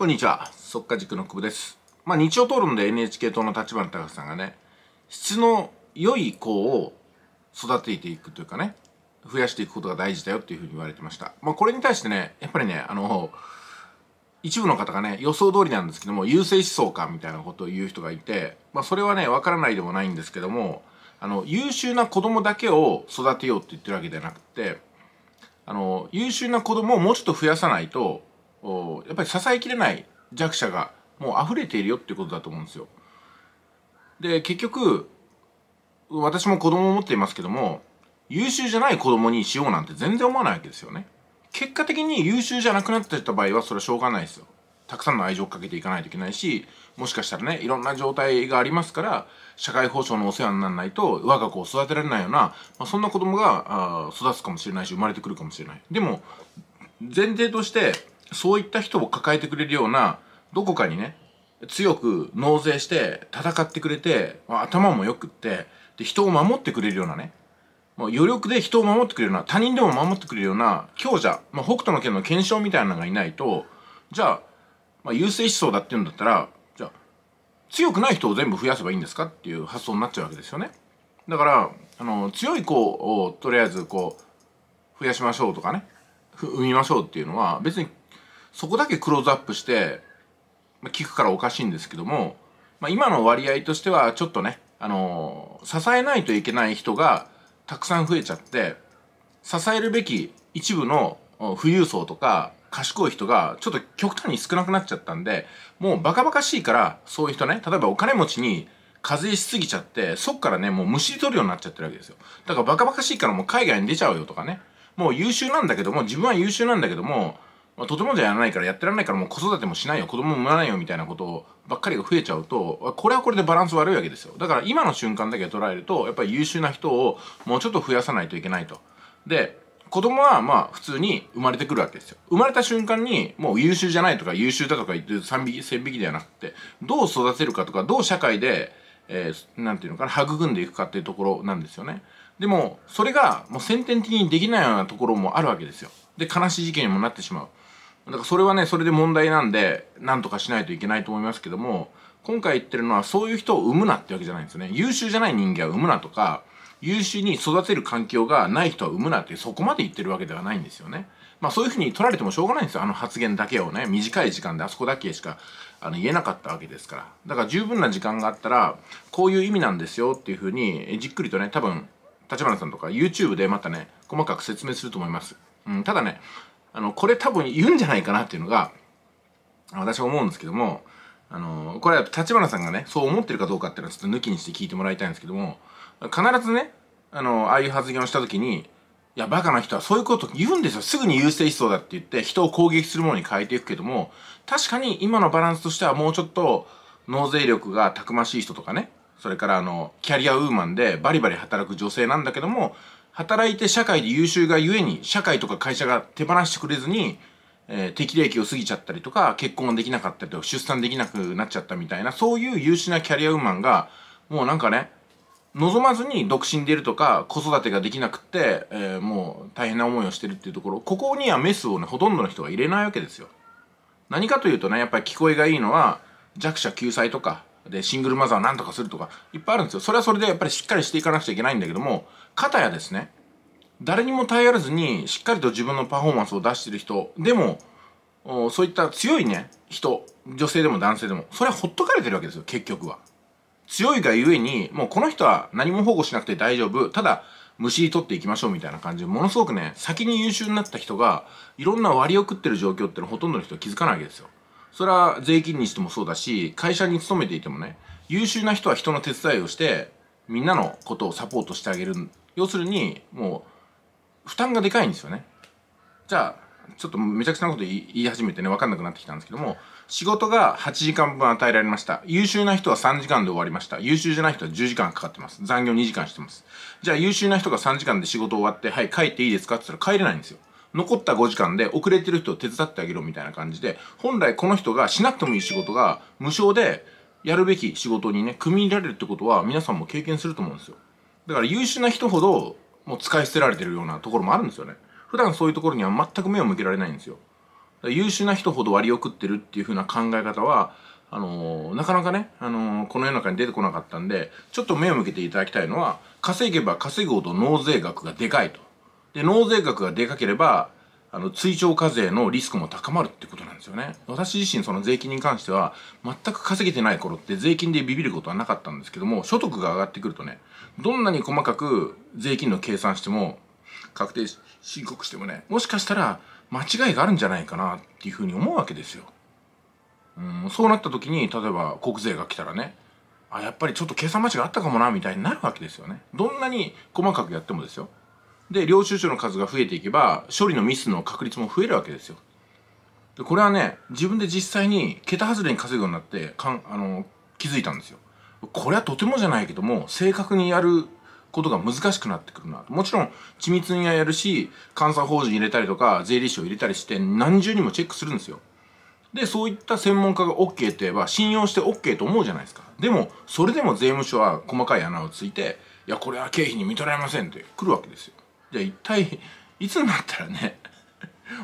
こんにちは、速稼塾の久保です。まあ、日曜討論で NHK 党の立花隆さんがね、質の良い子を育てていくというかね、増やしていくことが大事だよっていうふうに言われてました。まあ、これに対してね、やっぱりね、あの、一部の方がね、予想通りなんですけども、優勢思想かみたいなことを言う人がいて、まあ、それはね、わからないでもないんですけども、あの、優秀な子供だけを育てようって言ってるわけじゃなくて、あの、優秀な子供をもうちょっと増やさないと、やっぱり支えきれない弱者がもう溢れているよっていうことだと思うんですよ。で結局私も子供を持っていますけども優秀じゃない子供にしようなんて全然思わないわけですよね。結果的に優秀じゃなくなってた場合はそれはしょうがないですよ。たくさんの愛情をかけていかないといけないしもしかしたらねいろんな状態がありますから社会保障のお世話にならないと我が子を育てられないような、まあ、そんな子供が育つかもしれないし生まれてくるかもしれないでも前提としてそういった人を抱えてくれるような、どこかにね、強く納税して戦ってくれて、頭も良くって、で、人を守ってくれるようなね、もう余力で人を守ってくれるような、他人でも守ってくれるような強者、まあ、北斗の拳の検証みたいなのがいないと、じゃあ、まあ、優勢思想だっていうんだったら、じゃあ、強くない人を全部増やせばいいんですかっていう発想になっちゃうわけですよね。だから、あの、強い子をとりあえずこう、増やしましょうとかね、産みましょうっていうのは、別にそこだけクローズアップして、まあ、聞くからおかしいんですけども、まあ、今の割合としてはちょっとね、あのー、支えないといけない人がたくさん増えちゃって、支えるべき一部の富裕層とか賢い人がちょっと極端に少なくなっちゃったんで、もうバカバカしいから、そういう人ね、例えばお金持ちに課税しすぎちゃって、そっからね、もうむしり取るようになっちゃってるわけですよ。だからバカバカしいからもう海外に出ちゃうよとかね。もう優秀なんだけども、自分は優秀なんだけども、まあ、とてもじゃやらないからやってらんないからもう子育てもしないよ子供も産まないよみたいなことばっかりが増えちゃうとこれはこれでバランス悪いわけですよだから今の瞬間だけ捉えるとやっぱり優秀な人をもうちょっと増やさないといけないとで子供はまあ普通に生まれてくるわけですよ生まれた瞬間にもう優秀じゃないとか優秀だとか言って3匹1000匹ではなくてどう育てるかとかどう社会でえー、なんていうのかな、育んでいくかっていうところなんですよね。でも、それがもう先天的にできないようなところもあるわけですよ。で、悲しい事件にもなってしまう。だからそれはねそれで問題なんでなんとかしないといけないと思いますけども今回言ってるのはそういう人を産むなってわけじゃないんですね優秀じゃない人間は産むなとか優秀に育てる環境がない人は産むなってそこまで言ってるわけではないんですよねまあそういうふうに取られてもしょうがないんですよあの発言だけをね短い時間であそこだけしかあの言えなかったわけですからだから十分な時間があったらこういう意味なんですよっていうふうにじっくりとね多分立花さんとか YouTube でまたね細かく説明すると思います、うん、ただねあの、これ多分言うんじゃないかなっていうのが、私は思うんですけども、あの、これは立花さんがね、そう思ってるかどうかっていうのはちょっと抜きにして聞いてもらいたいんですけども、必ずね、あの、ああいう発言をした時に、いや、バカな人はそういうこと言うんですよ。すぐに優勢思想だって言って、人を攻撃するものに変えていくけども、確かに今のバランスとしてはもうちょっと、納税力がたくましい人とかね、それからあの、キャリアウーマンでバリバリ働く女性なんだけども、働いて社会で優秀がゆえに、社会とか会社が手放してくれずに、えー、適齢期を過ぎちゃったりとか、結婚ができなかったりとか、出産できなくなっちゃったみたいな、そういう優秀なキャリアウーマンが、もうなんかね、望まずに独身でいるとか、子育てができなくって、えー、もう大変な思いをしてるっていうところ、ここにはメスをね、ほとんどの人が入れないわけですよ。何かというとね、やっぱり聞こえがいいのは、弱者救済とか、でシングルマザーなんとかするとかいっぱいあるんですよそれはそれでやっぱりしっかりしていかなくちゃいけないんだけどもかたやですね誰にも頼らずにしっかりと自分のパフォーマンスを出してる人でもそういった強いね人女性でも男性でもそれはほっとかれてるわけですよ結局は強いがゆえにもうこの人は何も保護しなくて大丈夫ただ虫に取っていきましょうみたいな感じでものすごくね先に優秀になった人がいろんな割を食ってる状況ってのほとんどの人は気づかないわけですよそれは税金にしてもそうだし、会社に勤めていてもね、優秀な人は人の手伝いをして、みんなのことをサポートしてあげる。要するに、もう、負担がでかいんですよね。じゃあ、ちょっとめちゃくちゃなこと言い始めてね、わかんなくなってきたんですけども、仕事が8時間分与えられました。優秀な人は3時間で終わりました。優秀じゃない人は10時間かかってます。残業2時間してます。じゃあ優秀な人が3時間で仕事終わって、はい、帰っていいですかって言ったら帰れないんですよ。残った5時間で遅れてる人を手伝ってあげろみたいな感じで、本来この人がしなくてもいい仕事が無償でやるべき仕事にね、組み入れられるってことは皆さんも経験すると思うんですよ。だから優秀な人ほどもう使い捨てられてるようなところもあるんですよね。普段そういうところには全く目を向けられないんですよ。優秀な人ほど割り送ってるっていう風な考え方は、あのー、なかなかね、あのー、この世の中に出てこなかったんで、ちょっと目を向けていただきたいのは、稼げば稼ぐほど納税額がでかいと。で納税額がでかければあの追徴課税のリスクも高まるってことなんですよね私自身その税金に関しては全く稼げてない頃って税金でビビることはなかったんですけども所得が上がってくるとねどんなに細かく税金の計算しても確定申告してもねもしかしたら間違いがあるんじゃないかなっていうふうに思うわけですよ。うんそうなった時に例えば国税が来たらねあやっぱりちょっと計算間違いあったかもなみたいになるわけですよね。どんなに細かくやってもですよ。で領収書の数が増えていけば処理のミスの確率も増えるわけですよでこれはね自分で実際に桁外れに稼ぐようになってかんあの気づいたんですよこれはとてもじゃないけども正確にやることが難しくなってくるなもちろん緻密にはやるし監査法人入れたりとか税理士を入れたりして何重にもチェックするんですよでそういった専門家が OK って言えば信用して OK と思うじゃないですかでもそれでも税務署は細かい穴をついていやこれは経費に見とられませんって来るわけですよじゃあ一体いつになったらね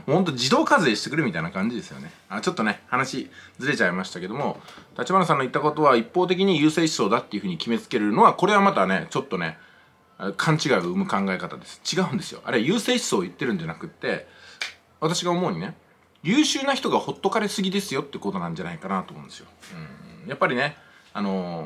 ほんと自動課税してくれみたいな感じですよねあちょっとね話ずれちゃいましたけども立花さんの言ったことは一方的に優勢思想だっていうふうに決めつけるのはこれはまたねちょっとね勘違いを生む考え方です違うんですよあれ優勢思想を言ってるんじゃなくって私が思うにね優秀な人がほっとかれすぎですよってことなんじゃないかなと思うんですようんやっぱりねあの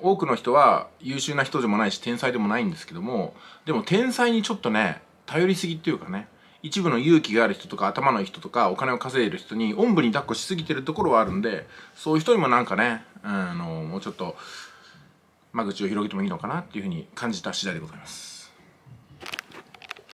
多くの人は優秀な人でもないし天才でもないんですけどもでも天才にちょっとね頼りすぎっていうかね一部の勇気がある人とか頭のいい人とかお金を稼いでる人におんぶに抱っこしすぎてるところはあるんでそういう人にもなんかね、あのもうちょっと間口を広げてもいいのかなっていうふうに感じた次第でございます。